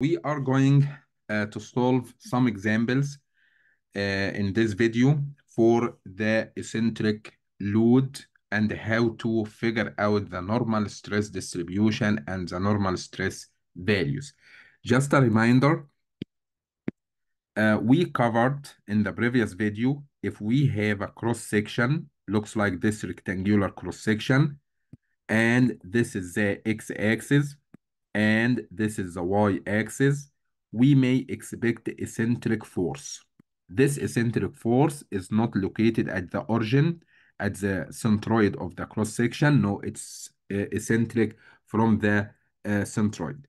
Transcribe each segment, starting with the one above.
We are going uh, to solve some examples uh, in this video for the eccentric load and how to figure out the normal stress distribution and the normal stress values. Just a reminder, uh, we covered in the previous video, if we have a cross section, looks like this rectangular cross section, and this is the x-axis, and this is the y-axis, we may expect eccentric force. This eccentric force is not located at the origin, at the centroid of the cross-section. No, it's uh, eccentric from the uh, centroid.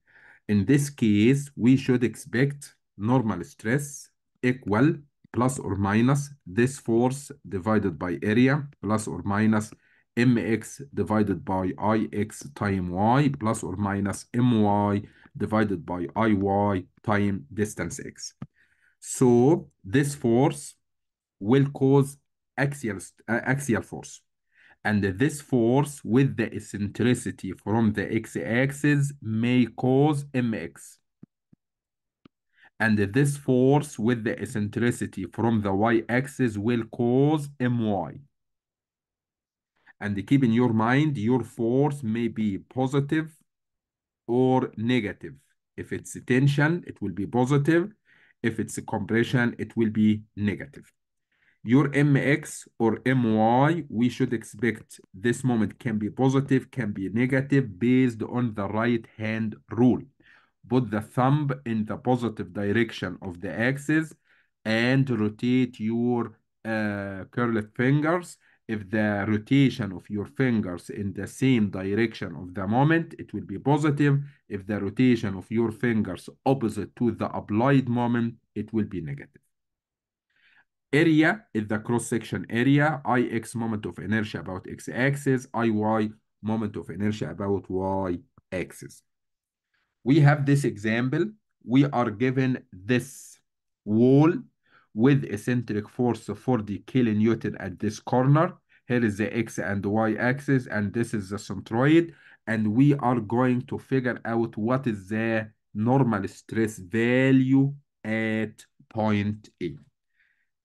In this case, we should expect normal stress equal plus or minus this force divided by area plus or minus minus mx divided by ix time y plus or minus my divided by iy time distance x. So this force will cause axial, uh, axial force. And this force with the eccentricity from the x-axis may cause mx. And this force with the eccentricity from the y-axis will cause my. And keep in your mind, your force may be positive or negative. If it's tension, it will be positive. If it's compression, it will be negative. Your MX or MY, we should expect this moment can be positive, can be negative based on the right hand rule. Put the thumb in the positive direction of the axis and rotate your uh, curled fingers if the rotation of your fingers in the same direction of the moment, it will be positive. If the rotation of your fingers opposite to the applied moment, it will be negative. Area is the cross-section area, Ix moment of inertia about x-axis, Iy moment of inertia about y-axis. We have this example. We are given this wall with eccentric force 40 kilonewton at this corner here is the X and Y axis, and this is the centroid. And we are going to figure out what is the normal stress value at point A.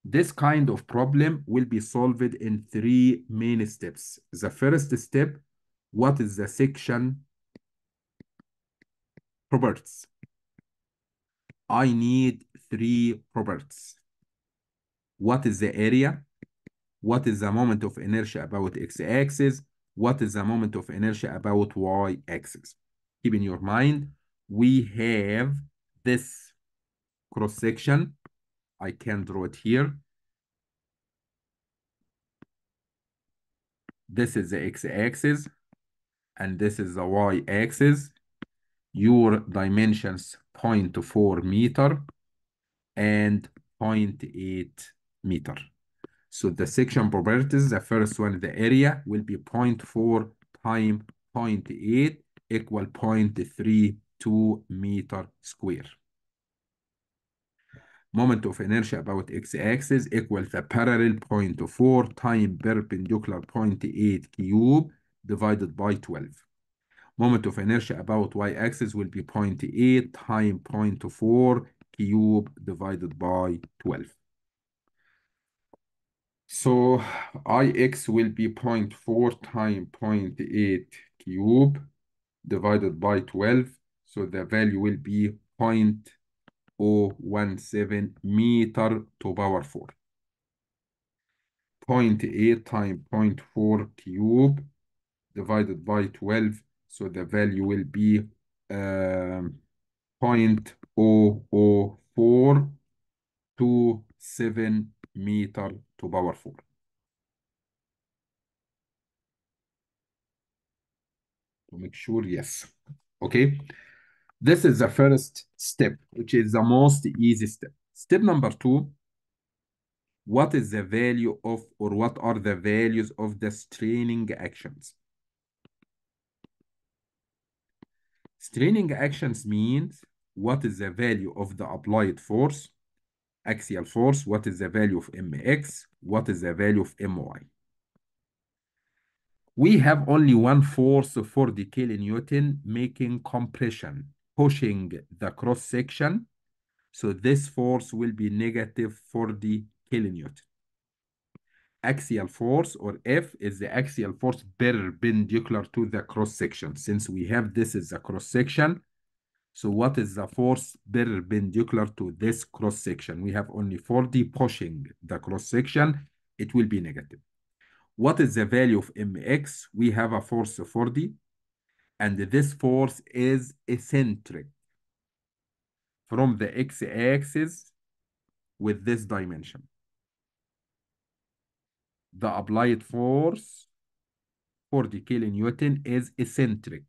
This kind of problem will be solved in three main steps. The first step, what is the section properties? I need three properties. What is the area? what is the moment of inertia about x-axis, what is the moment of inertia about y-axis. Keep in your mind, we have this cross-section. I can draw it here. This is the x-axis, and this is the y-axis. Your dimensions 0.4 meter and 0.8 meter. So the section properties, the first one, the area will be 0.4 times 0.8 equal 0.32 meter square. Moment of inertia about x-axis equals the parallel 0.4 times perpendicular 0.8 cube divided by 12. Moment of inertia about y-axis will be 0.8 times 0.4 cube divided by 12. So Ix will be 0.4 times 0.8 cube divided by 12. So the value will be 0.017 meter to power 4. 0.8 times 0.4 cube divided by 12. So the value will be um, meter to power 4. To make sure, yes. Okay. This is the first step, which is the most easy step. Step number two, what is the value of or what are the values of the straining actions? Straining actions means what is the value of the applied force axial force, what is the value of mx, what is the value of my. We have only one force for the kilonewton making compression, pushing the cross section. So this force will be negative 40 kilonewton. Axial force or F is the axial force perpendicular to the cross section. Since we have this is a cross section, so what is the force perpendicular to this cross section? We have only 40 pushing the cross section. It will be negative. What is the value of mx? We have a force of 40, and this force is eccentric from the x-axis with this dimension. The applied force, 40 kilonewton, is eccentric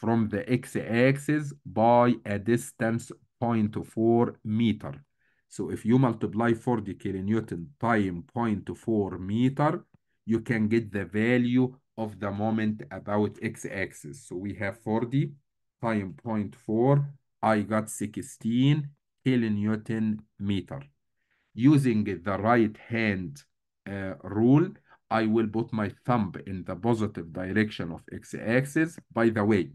from the x-axis by a distance 0.4 meter. So if you multiply 40 kilonewton time 0.4 meter, you can get the value of the moment about x-axis. So we have 40 time 0.4, I got 16 kilonewton meter. Using the right-hand uh, rule, I will put my thumb in the positive direction of x-axis. By the way,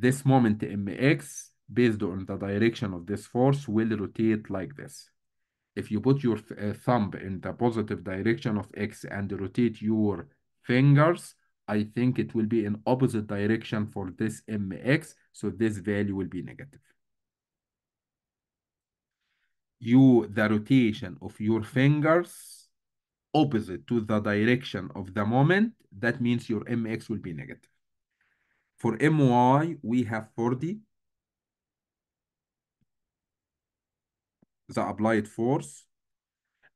this moment mx based on the direction of this force will rotate like this. If you put your uh, thumb in the positive direction of x and rotate your fingers, I think it will be in opposite direction for this mx, so this value will be negative. You, the rotation of your fingers opposite to the direction of the moment, that means your mx will be negative. For MOI, we have 40. The applied force.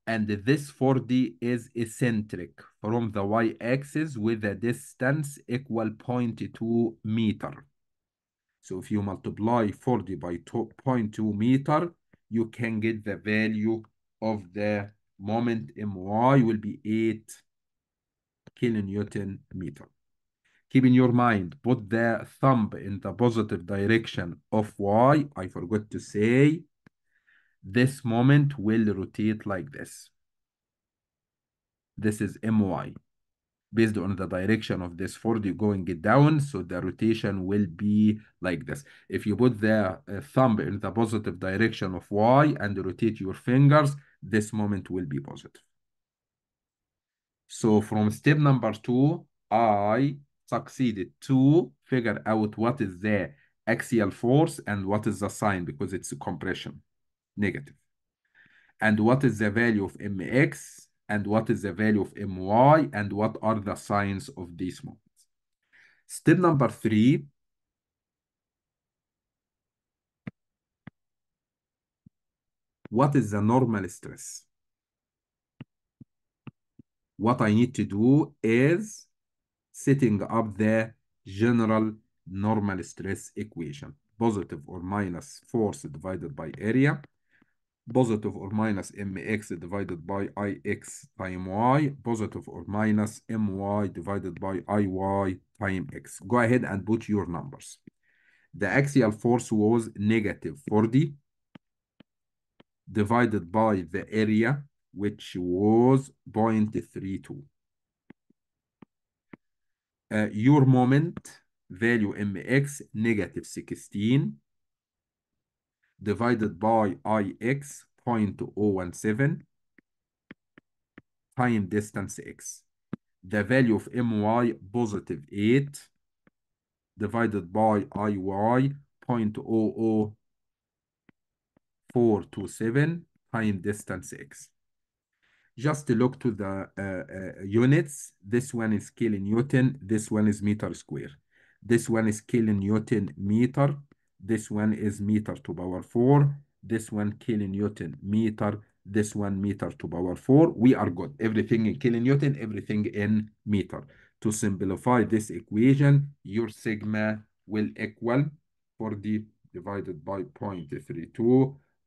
And this 40 is eccentric from the y-axis with a distance equal 0.2 meter. So if you multiply 40 by 0.2 meter, you can get the value of the moment MY will be 8 kilonewton meter keep in your mind, put the thumb in the positive direction of y. I forgot to say, this moment will rotate like this. This is my. Based on the direction of this 40 going down, so the rotation will be like this. If you put the uh, thumb in the positive direction of y and rotate your fingers, this moment will be positive. So from step number two, I succeeded to figure out what is the axial force and what is the sign because it's a compression, negative. And what is the value of mx and what is the value of my and what are the signs of these moments. Step number three, what is the normal stress? What I need to do is setting up the general normal stress equation. Positive or minus force divided by area. Positive or minus mx divided by ix time y. Positive or minus my divided by iy time x. Go ahead and put your numbers. The axial force was negative 40 divided by the area, which was 0.32 uh, your moment value mx negative 16 divided by ix 0.017 time distance x. The value of my positive 8 divided by iy 0.00427 time distance x just look to the uh, uh, units. This one is kilonewton. Newton. This one is meter square. This one is kilonewton Newton meter. This one is meter to power 4. This one kilonewton Newton meter. This one meter to power 4. We are good. Everything in kilonewton. Newton, everything in meter. To simplify this equation, your sigma will equal 40 divided by 0.32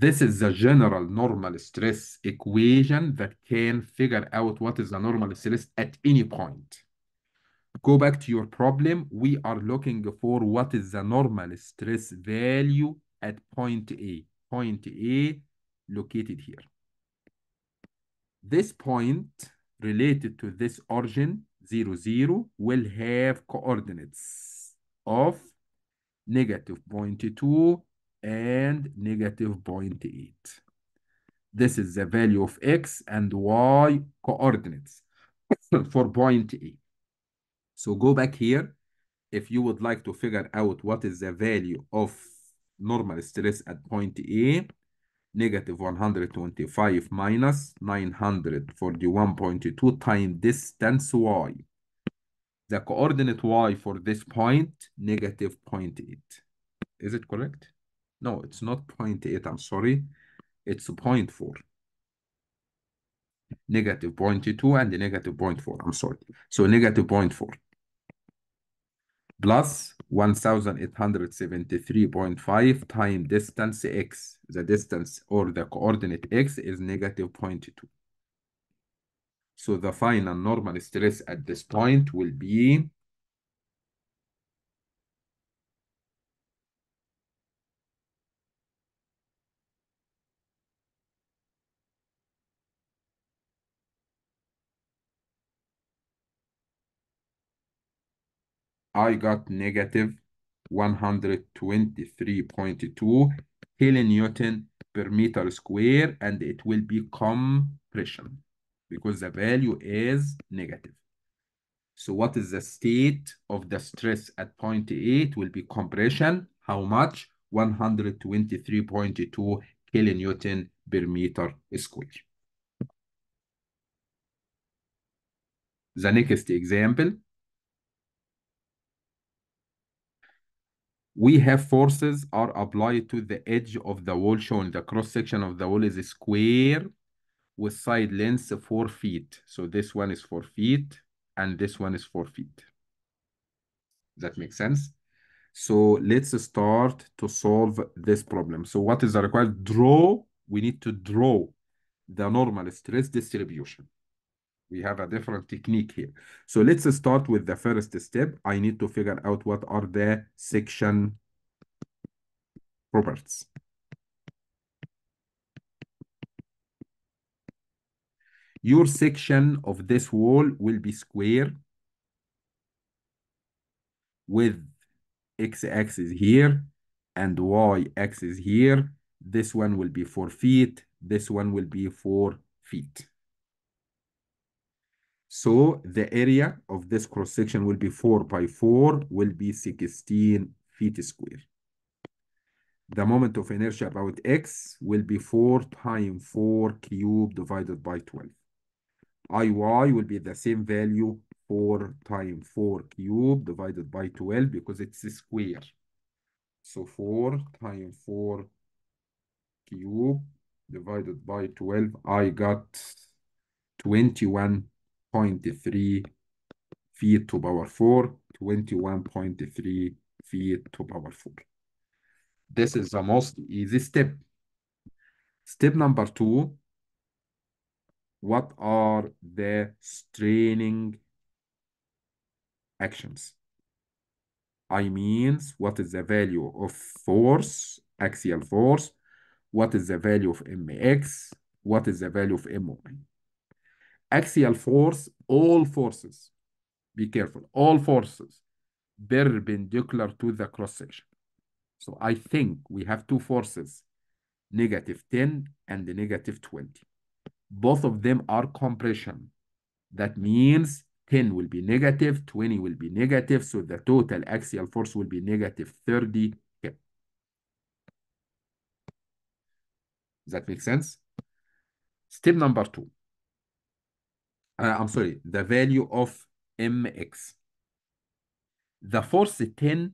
This is the general normal stress equation that can figure out what is the normal stress at any point. Go back to your problem. We are looking for what is the normal stress value at point A. Point A located here. This point related to this origin, 0, 0, will have coordinates of negative 0.2 and negative 0.8. This is the value of x and y coordinates for point A. So go back here. If you would like to figure out what is the value of normal stress at point A, negative 125 minus 941.2 times distance y. The coordinate y for this point, negative 0.8. Is it correct? No, it's not 0.8. I'm sorry. It's 0.4. Negative 0.2 and negative 0.4. I'm sorry. So negative 0.4 plus 1873.5 time distance x. The distance or the coordinate x is negative 0.2. So the final normal stress at this point will be I got negative 123.2 kilonewton per meter square, and it will be compression because the value is negative. So what is the state of the stress at point A? It will be compression. How much? 123.2 kilonewton per meter square. The next example, we have forces are applied to the edge of the wall shown. The cross section of the wall is a square with side lengths four feet. So this one is four feet and this one is four feet. That makes sense? So let's start to solve this problem. So what is required? Draw, we need to draw the normal stress distribution. We have a different technique here. So let's start with the first step. I need to figure out what are the section properties. Your section of this wall will be square with x-axis here and y-axis here. This one will be 4 feet. This one will be 4 feet. So the area of this cross section will be 4 by 4, will be 16 feet square. The moment of inertia about x will be 4 times 4 cubed divided by 12. Iy will be the same value 4 times 4 cubed divided by 12 because it's a square. So 4 times 4 cubed divided by 12, I got 21 21.3 feet to power 4, 21.3 feet to power 4. This is the most easy step. Step number two, what are the straining actions? I means what is the value of force, axial force, what is the value of mx, what is the value of moi axial force, all forces, be careful, all forces perpendicular to the cross section. So I think we have two forces, negative 10 and the negative 20. Both of them are compression. That means 10 will be negative, 20 will be negative, so the total axial force will be negative 30 Does that make sense? Step number two uh, I'm sorry, the value of mx. The force 10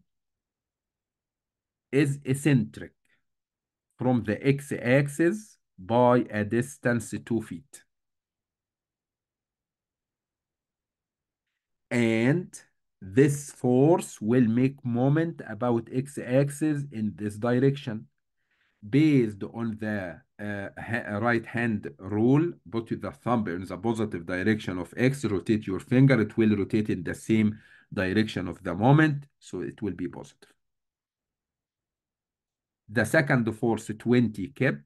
is eccentric from the x-axis by a distance 2 feet. And this force will make moment about x-axis in this direction based on the uh, ha right hand rule, put the thumb in the positive direction of X, rotate your finger, it will rotate in the same direction of the moment, so it will be positive. The second force, 20 kip,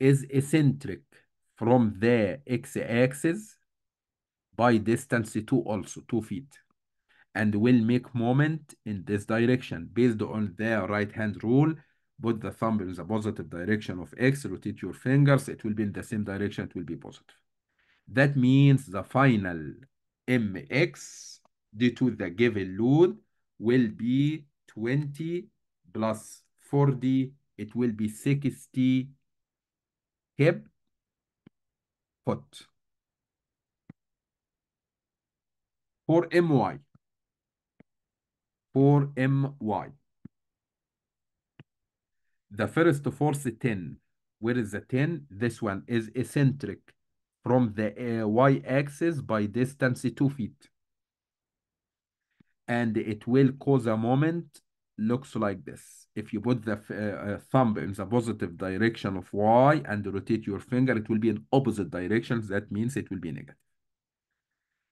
is eccentric from the x-axis by distance 2 also, 2 feet, and will make moment in this direction based on the right hand rule put the thumb in the positive direction of X, rotate your fingers, it will be in the same direction, it will be positive. That means the final mx due to the given load will be 20 plus 40, it will be 60 hip foot. For my, for my, the first force 10 where is the 10 this one is eccentric from the uh, y-axis by distance 2 feet and it will cause a moment looks like this if you put the uh, uh, thumb in the positive direction of y and rotate your finger it will be in opposite directions that means it will be negative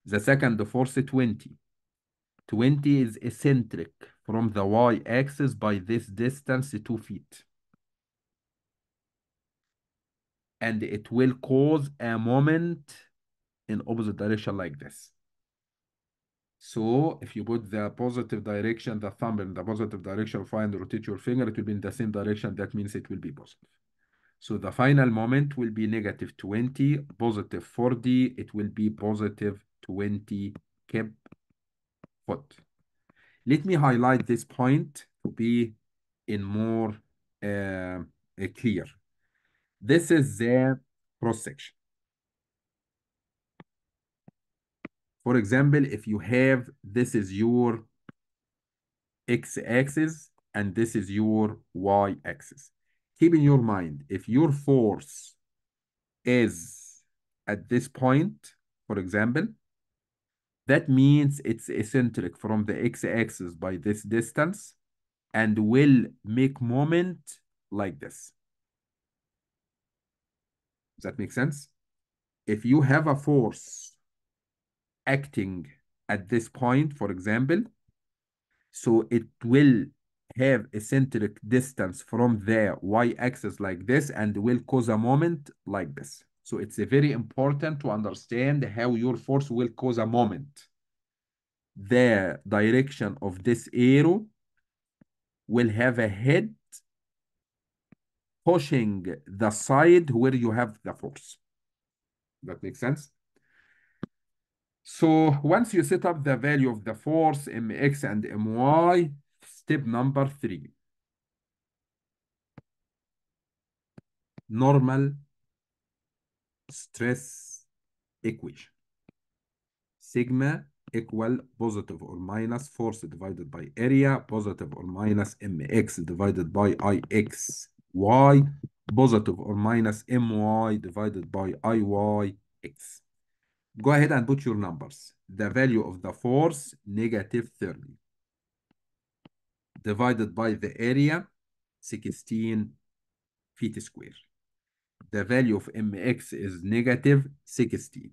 the second force 20 20 is eccentric from the y-axis by this distance 2 feet and it will cause a moment in opposite direction like this. So if you put the positive direction, the thumb in the positive direction, find rotate your finger, it will be in the same direction. That means it will be positive. So the final moment will be negative 20, positive 40. It will be positive 20 kip foot. Let me highlight this point to be in more uh, clear. This is their cross section. For example, if you have, this is your x-axis and this is your y-axis. Keep in your mind, if your force is at this point, for example, that means it's eccentric from the x-axis by this distance and will make moment like this. Does that make sense? If you have a force acting at this point, for example, so it will have a centric distance from the y-axis like this and will cause a moment like this. So it's very important to understand how your force will cause a moment. The direction of this arrow will have a head pushing the side where you have the force. That makes sense? So once you set up the value of the force, mx and my, step number three. Normal stress equation. Sigma equal positive or minus force divided by area, positive or minus mx divided by ix y positive or minus my divided by iyx. Go ahead and put your numbers. The value of the force, negative 30, divided by the area, 16 feet square. The value of mx is negative 16,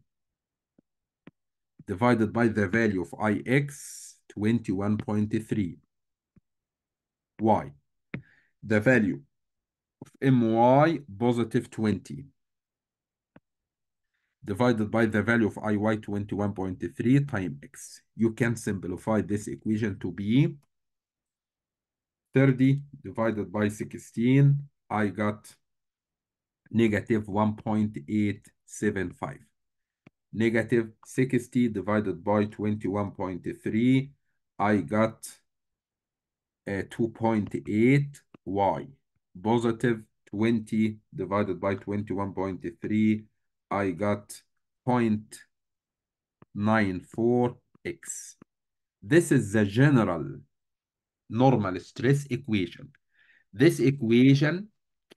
divided by the value of ix, 21.3. y. The value of my positive 20 divided by the value of iy 21.3 times x. You can simplify this equation to be 30 divided by 16. I got negative 1.875. Negative 60 divided by 21.3. I got uh, 2.8y positive 20 divided by 21.3. I got 0.94x. This is the general normal stress equation. This equation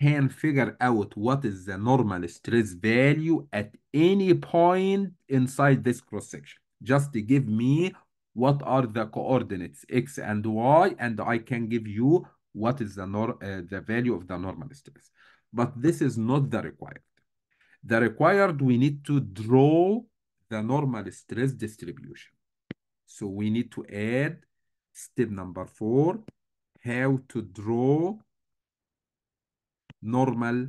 can figure out what is the normal stress value at any point inside this cross section. Just to give me what are the coordinates x and y, and I can give you what is the, nor uh, the value of the normal stress. But this is not the required. The required, we need to draw the normal stress distribution. So we need to add step number four, how to draw normal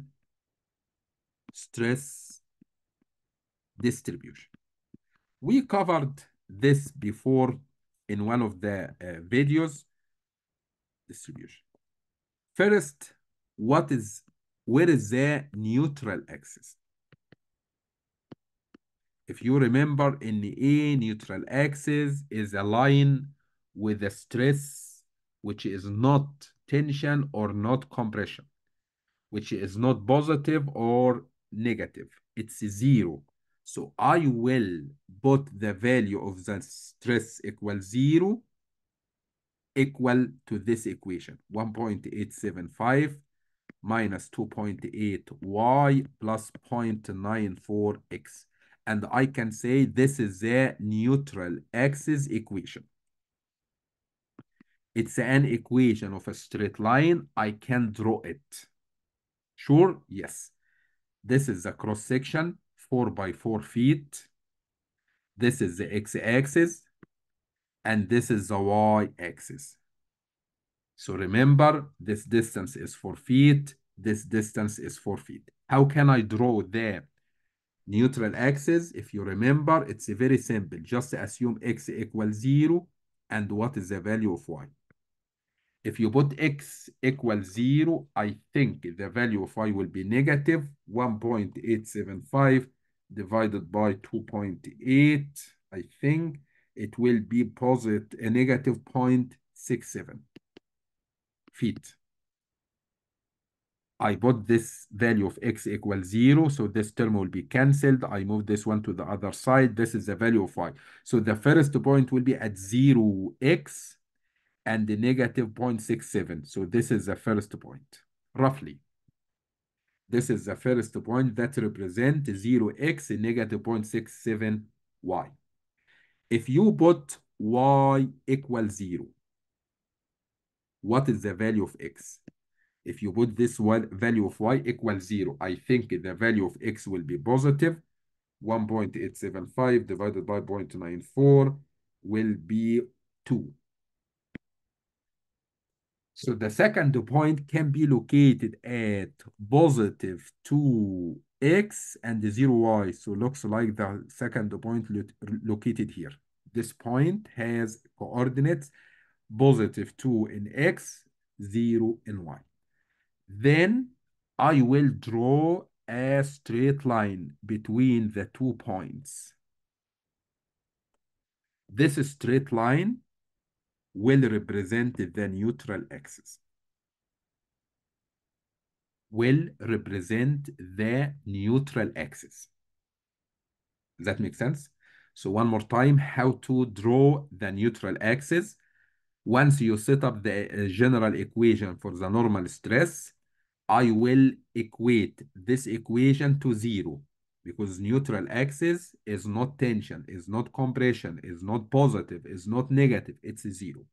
stress distribution. We covered this before in one of the uh, videos distribution. First, what is where is the neutral axis? If you remember in the a neutral axis is a line with a stress which is not tension or not compression, which is not positive or negative. It's zero. So I will put the value of the stress equal zero equal to this equation 1.875 minus 2.8y plus 0.94x. And I can say this is a neutral axis equation. It's an equation of a straight line. I can draw it. Sure? Yes. This is a cross section, 4 by 4 feet. This is the x-axis, and this is the y-axis. So remember, this distance is 4 feet, this distance is 4 feet. How can I draw the neutral axis? If you remember, it's very simple. Just assume x equals 0 and what is the value of y. If you put x equals 0, I think the value of y will be negative 1.875 divided by 2.8, I think it will be positive, a negative 0.67 feet. I put this value of x equals 0, so this term will be cancelled. I move this one to the other side. This is the value of y. So the first point will be at 0x and the negative 0.67. So this is the first point, roughly. This is the first point that represents 0x and negative 0.67y if you put y equals 0, what is the value of x? If you put this one value of y equals 0, I think the value of x will be positive. 1.875 divided by 0.94 will be 2. So the second point can be located at positive 2 x and 0 y. So looks like the second point located here. This point has coordinates positive 2 in x, 0 in y. Then I will draw a straight line between the two points. This straight line will represent the neutral axis will represent the neutral axis. Does that make sense? So one more time, how to draw the neutral axis. Once you set up the uh, general equation for the normal stress, I will equate this equation to zero because neutral axis is not tension, is not compression, is not positive, is not negative, it's zero.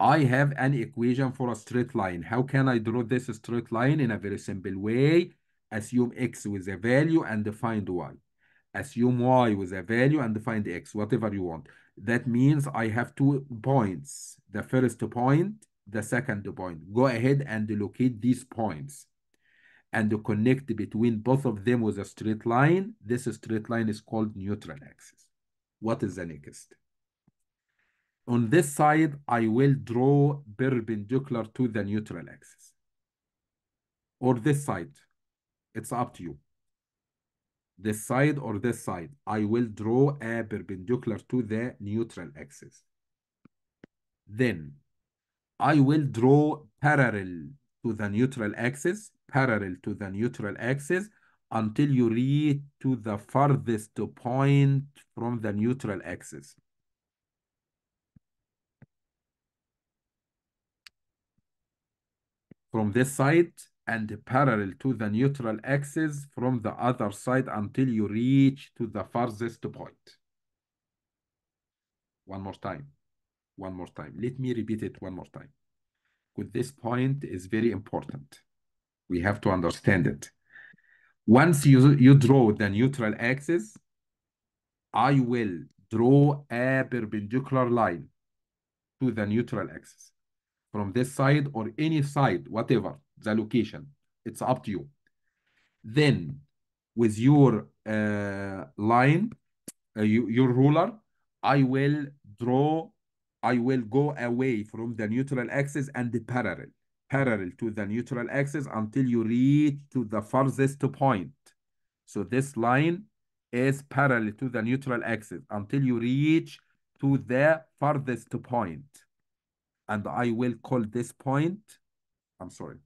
I have an equation for a straight line. How can I draw this straight line in a very simple way? Assume x with a value and find y. Assume y with a value and find x, whatever you want. That means I have two points. The first point, the second point. Go ahead and locate these points and connect between both of them with a straight line. This straight line is called neutral axis. What is the next? on this side, I will draw perpendicular to the neutral axis. Or this side, it's up to you. This side or this side, I will draw a perpendicular to the neutral axis. Then I will draw parallel to the neutral axis, parallel to the neutral axis until you reach to the farthest point from the neutral axis. from this side and parallel to the neutral axis from the other side until you reach to the farthest point. One more time. One more time. Let me repeat it one more time. Because this point is very important. We have to understand it. Once you, you draw the neutral axis, I will draw a perpendicular line to the neutral axis from this side or any side, whatever the location. It's up to you. Then with your uh, line, uh, you, your ruler, I will draw, I will go away from the neutral axis and the parallel, parallel to the neutral axis until you reach to the farthest point. So this line is parallel to the neutral axis until you reach to the farthest point and I will call this point, I'm sorry.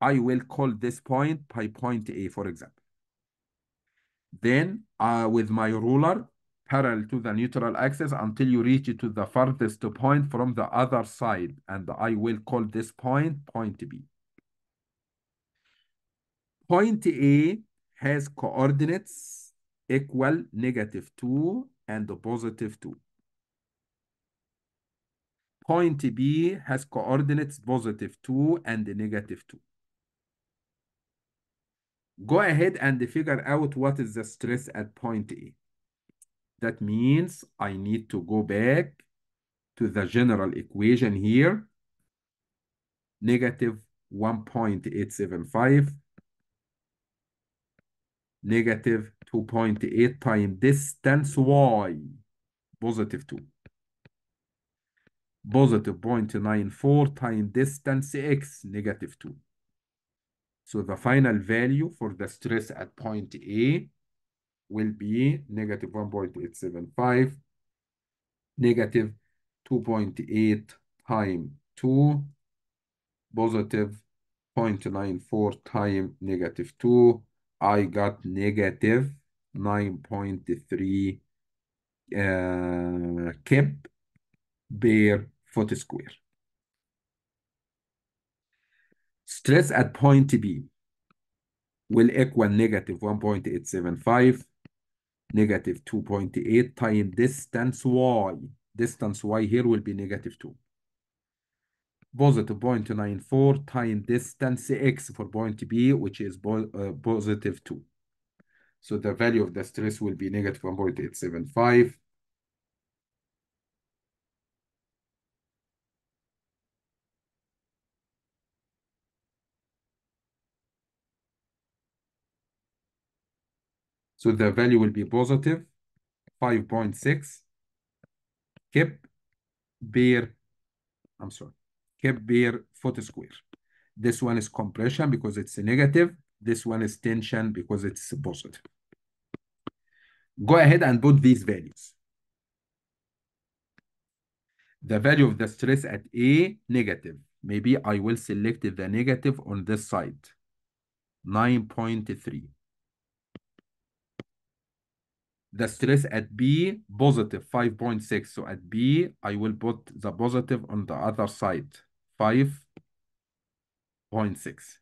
I will call this point by point A, for example. Then uh, with my ruler parallel to the neutral axis until you reach to the farthest point from the other side. And I will call this point, point B. Point A has coordinates equal negative 2 and the positive 2. Point B has coordinates positive 2 and negative 2. Go ahead and figure out what is the stress at point A. That means I need to go back to the general equation here. Negative 1.875 negative 2.8 times distance y positive 2 positive 0.94 times distance x negative 2 so the final value for the stress at point a will be negative 1.875 negative 2.8 times 2 positive 0.94 times negative 2 I got negative 9.3 uh, kemp per foot square. Stress at point B will equal negative 1.875, negative 2.8 times distance y. Distance y here will be negative 2 positive 0.94 times distance x for point B, which is uh, positive 2. So the value of the stress will be negative 1.875. So the value will be positive 5.6 kip beer, I'm sorry, bear foot square. This one is compression because it's negative. This one is tension because it's positive. Go ahead and put these values. The value of the stress at A, negative. Maybe I will select the negative on this side, 9.3. The stress at B, positive, 5.6. So at B, I will put the positive on the other side, 5.6.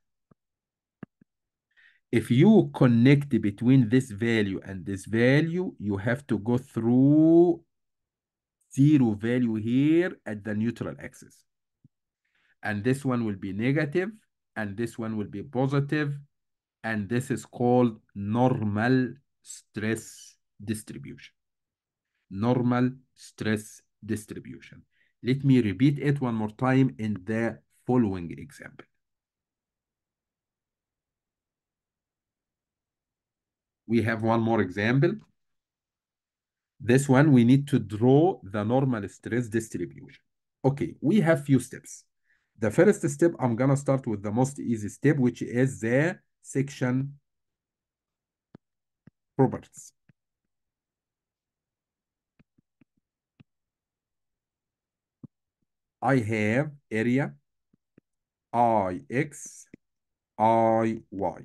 If you connect between this value and this value, you have to go through zero value here at the neutral axis. And this one will be negative, and this one will be positive, and this is called normal stress distribution. Normal stress distribution. Let me repeat it one more time in the following example. We have one more example. This one, we need to draw the normal stress distribution. Okay, we have few steps. The first step, I'm gonna start with the most easy step, which is the section properties. I have area I x, I y.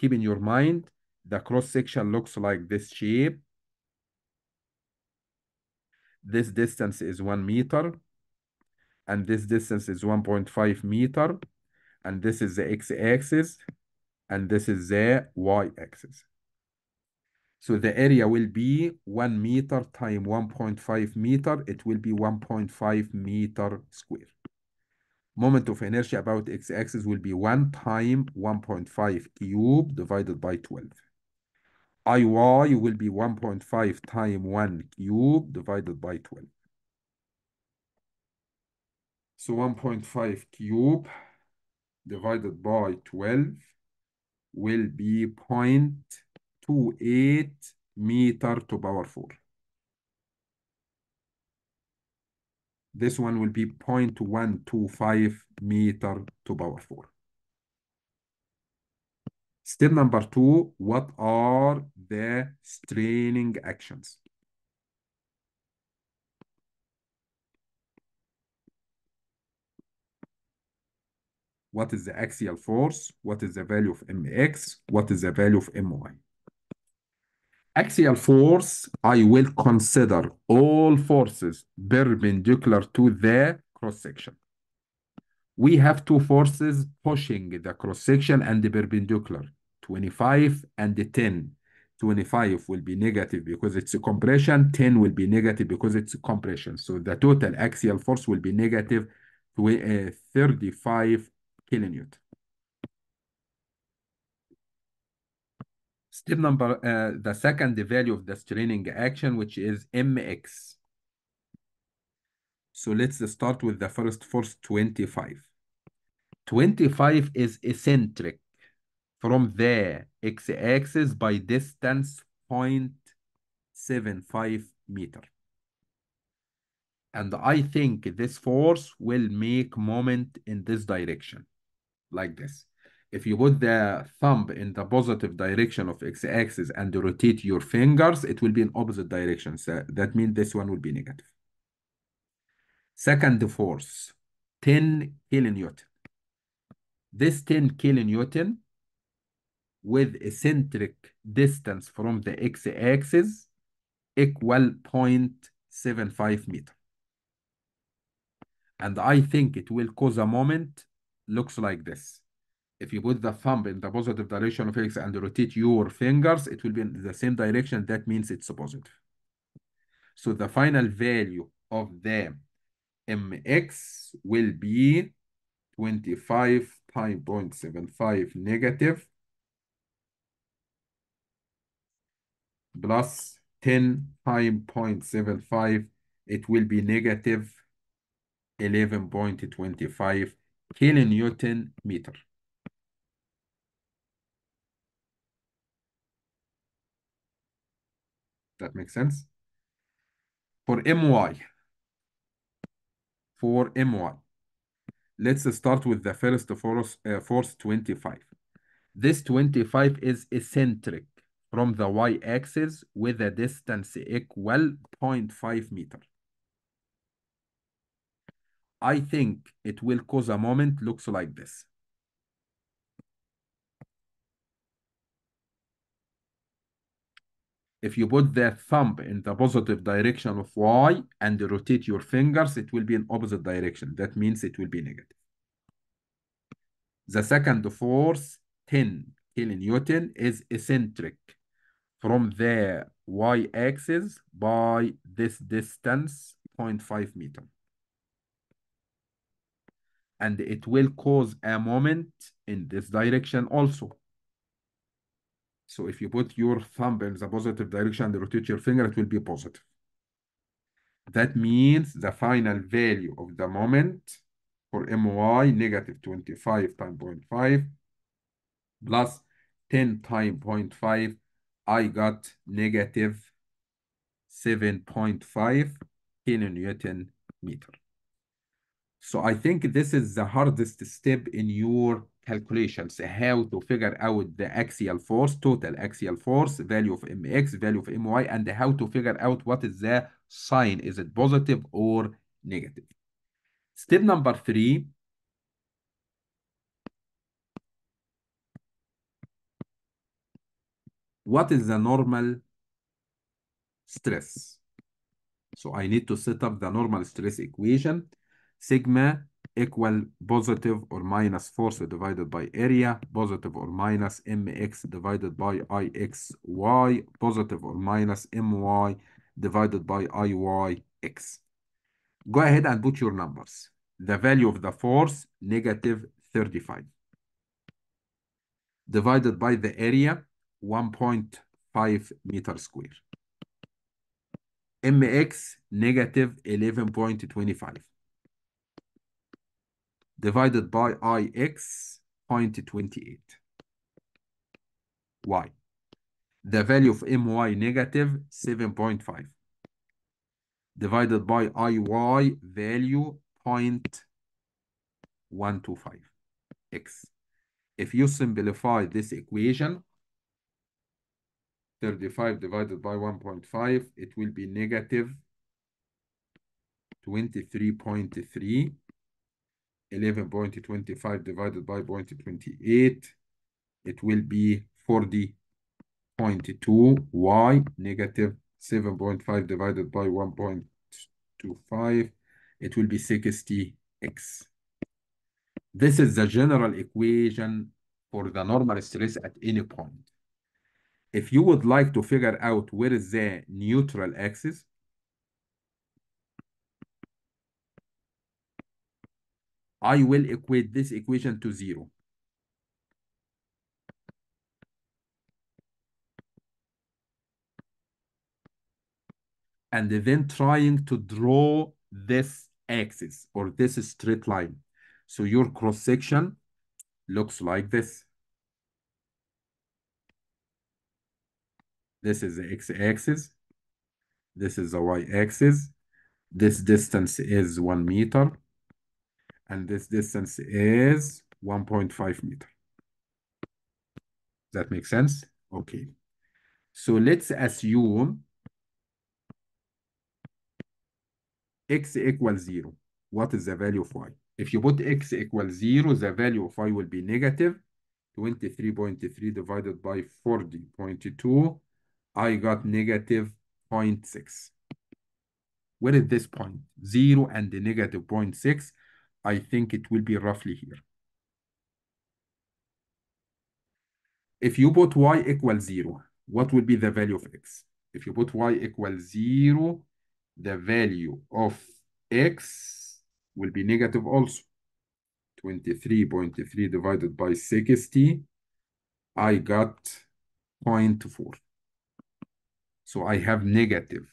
Keep in your mind, the cross section looks like this shape. This distance is one meter, and this distance is 1.5 meter, and this is the x-axis, and this is the y-axis. So the area will be 1 meter times 1.5 meter. It will be 1.5 meter square. Moment of inertia about x-axis will be 1 time 1.5 cube divided by 12. Iy will be 1.5 time 1 cube divided by 12. So 1.5 cube divided by 12 will be point eight meter to power 4. This one will be 0.125 meter to power 4. Step number two, what are the straining actions? What is the axial force? What is the value of mx? What is the value of my? axial force, I will consider all forces perpendicular to the cross-section. We have two forces pushing the cross-section and the perpendicular, 25 and 10. 25 will be negative because it's a compression, 10 will be negative because it's a compression. So the total axial force will be negative to, uh, 35 kilonewton. Step number, uh, the second, the value of the straining action, which is mx. So let's start with the first force, 25. 25 is eccentric from the x-axis by distance 0.75 meter. And I think this force will make moment in this direction, like this if you put the thumb in the positive direction of x-axis and rotate your fingers, it will be in opposite direction. So that means this one will be negative. Second force, 10 kilonewton. This 10 kilonewton with eccentric distance from the x-axis equal 0.75 meter. And I think it will cause a moment looks like this if you put the thumb in the positive direction of X and rotate your fingers, it will be in the same direction. That means it's positive. So the final value of the mx will be 25 times 10 times 0.75, it will be negative 11.25 kilonewton meter. That makes sense? For my, for my, let's start with the first force, uh, force 25. This 25 is eccentric from the y-axis with a distance equal 0.5 meter. I think it will cause a moment looks like this. if you put the thumb in the positive direction of y and rotate your fingers, it will be in opposite direction. That means it will be negative. The second force, 10 kilonewton, is eccentric from the y-axis by this distance, 0.5 meter. And it will cause a moment in this direction also. So if you put your thumb in the positive direction and rotate your finger, it will be positive. That means the final value of the moment for MY negative 25 times 0.5 plus 10 times 0.5, I got negative 7.5 kilonewton meter. So I think this is the hardest step in your calculations how to figure out the axial force, total axial force, value of mx, value of my, and how to figure out what is the sign. Is it positive or negative? Step number three. What is the normal stress? So I need to set up the normal stress equation. Sigma equal positive or minus force divided by area, positive or minus mx divided by ixy, positive or minus my divided by iyx. Go ahead and put your numbers. The value of the force, negative 35. Divided by the area, 1.5 meter square. mx, negative 11.25 divided by ix 0.28. Y. The value of my negative 7.5 divided by iy value 0.125 x. If you simplify this equation, 35 divided by 1.5, it will be negative 23.3 11.25 divided by 0.28, it will be 40.2. Y negative 7.5 divided by 1.25, it will be 60x. This is the general equation for the normal stress at any point. If you would like to figure out where is the neutral axis, I will equate this equation to zero. And then trying to draw this axis or this straight line. So your cross section looks like this. This is the x-axis. This is the y-axis. This distance is one meter and this distance is 1.5 meter. That makes sense? Okay. So let's assume x equals 0. What is the value of y? If you put x equals 0, the value of y will be negative 23.3 divided by 40.2. I got negative 0.6. Where is this point? 0 and the negative 0.6 I think it will be roughly here. If you put y equals 0, what will be the value of x? If you put y equals 0, the value of x will be negative also. 23.3 divided by 60, I got 0.4. So I have negative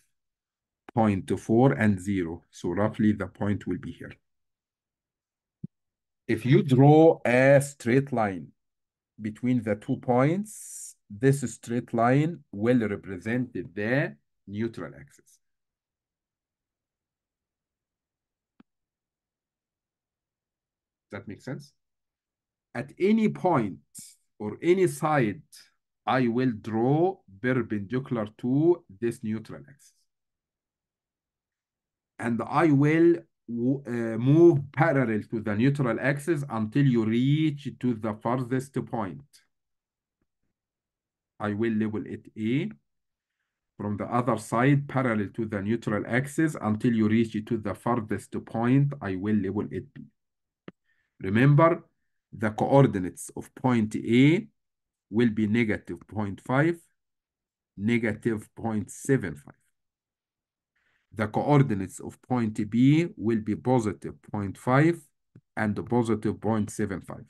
0.4 and 0. So roughly the point will be here if you draw a straight line between the two points, this straight line will represent the neutral axis. That makes sense? At any point or any side, I will draw perpendicular to this neutral axis. And I will uh, move parallel to the neutral axis until you reach to the farthest point. I will label it A. From the other side, parallel to the neutral axis until you reach to the farthest point, I will label it B. Remember, the coordinates of point A will be negative 0.5, negative 0.75 the coordinates of point B will be positive 0.5 and positive 0.75.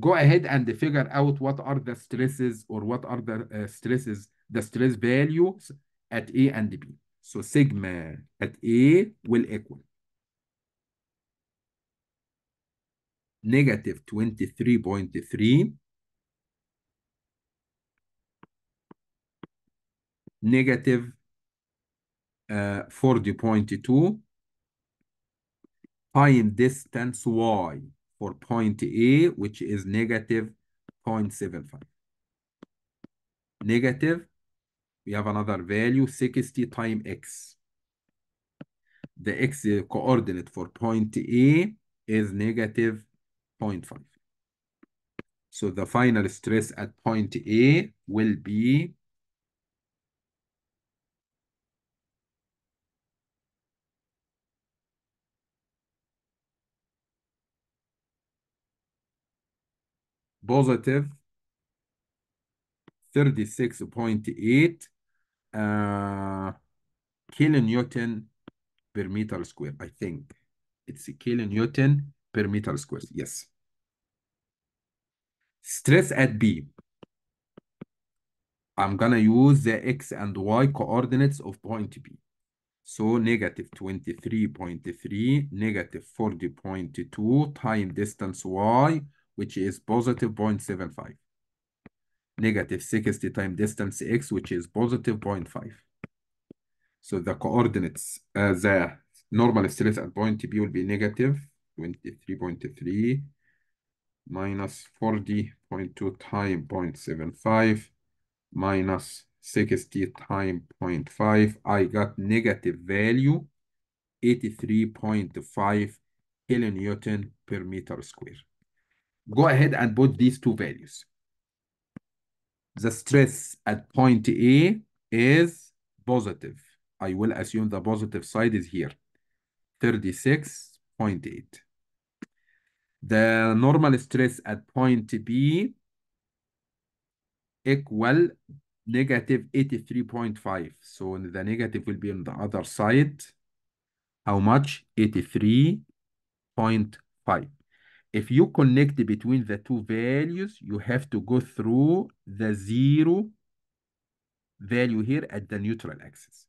Go ahead and figure out what are the stresses or what are the uh, stresses, the stress values at A and B. So sigma at A will equal negative 23.3 negative uh, 40.2 find distance y for point A, which is negative 0.75. Negative, we have another value, 60 times x. The x coordinate for point A is negative 0.5. So the final stress at point A will be positive 36.8 uh, kilonewton per meter square, I think. It's a kilonewton per meter square, yes. Stress at B. I'm gonna use the X and Y coordinates of point B. So negative 23.3, negative 40.2 time distance Y, which is positive 0.75. Negative 60 times distance x, which is positive 0.5. So the coordinates, uh, the normal stress at point B will be negative 23.3 minus 40.2 times 0.75 minus 60 times 0.5. I got negative value 83.5 kilonewton per meter square go ahead and put these two values. The stress at point A is positive. I will assume the positive side is here, 36.8. The normal stress at point B equal negative 83.5. So the negative will be on the other side. How much? 83.5 if you connect between the two values, you have to go through the zero value here at the neutral axis.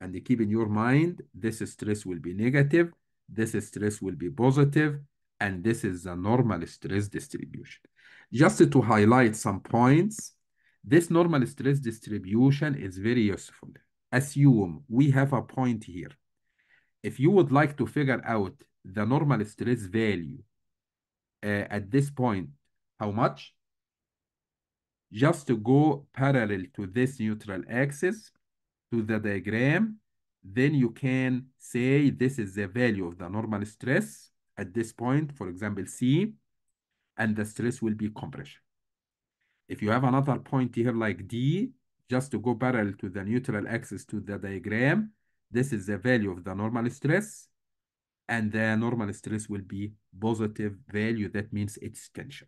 And keep in your mind, this stress will be negative, this stress will be positive, and this is a normal stress distribution. Just to highlight some points, this normal stress distribution is very useful. Assume we have a point here. If you would like to figure out the normal stress value uh, at this point, how much? Just to go parallel to this neutral axis, to the diagram, then you can say this is the value of the normal stress at this point, for example, C, and the stress will be compression. If you have another point here like D, just to go parallel to the neutral axis to the diagram, this is the value of the normal stress, and the normal stress will be positive value. That means it's tension.